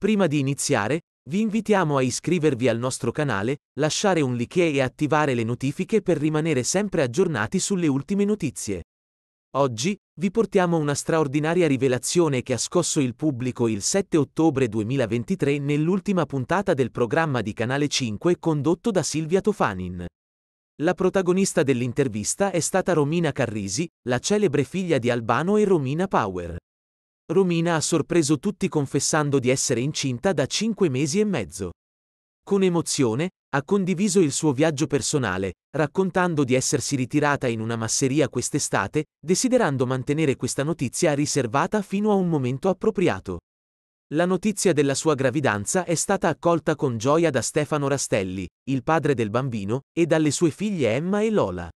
Prima di iniziare, vi invitiamo a iscrivervi al nostro canale, lasciare un like e attivare le notifiche per rimanere sempre aggiornati sulle ultime notizie. Oggi, vi portiamo una straordinaria rivelazione che ha scosso il pubblico il 7 ottobre 2023 nell'ultima puntata del programma di Canale 5 condotto da Silvia Tofanin. La protagonista dell'intervista è stata Romina Carrisi, la celebre figlia di Albano e Romina Power. Romina ha sorpreso tutti confessando di essere incinta da cinque mesi e mezzo. Con emozione, ha condiviso il suo viaggio personale, raccontando di essersi ritirata in una masseria quest'estate, desiderando mantenere questa notizia riservata fino a un momento appropriato. La notizia della sua gravidanza è stata accolta con gioia da Stefano Rastelli, il padre del bambino, e dalle sue figlie Emma e Lola.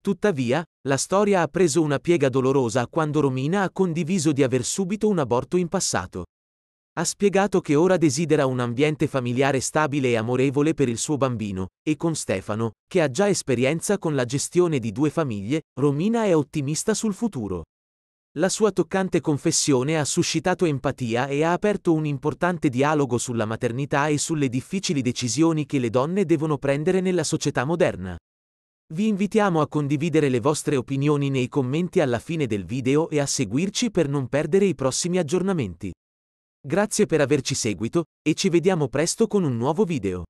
Tuttavia, la storia ha preso una piega dolorosa quando Romina ha condiviso di aver subito un aborto in passato. Ha spiegato che ora desidera un ambiente familiare stabile e amorevole per il suo bambino, e con Stefano, che ha già esperienza con la gestione di due famiglie, Romina è ottimista sul futuro. La sua toccante confessione ha suscitato empatia e ha aperto un importante dialogo sulla maternità e sulle difficili decisioni che le donne devono prendere nella società moderna. Vi invitiamo a condividere le vostre opinioni nei commenti alla fine del video e a seguirci per non perdere i prossimi aggiornamenti. Grazie per averci seguito, e ci vediamo presto con un nuovo video.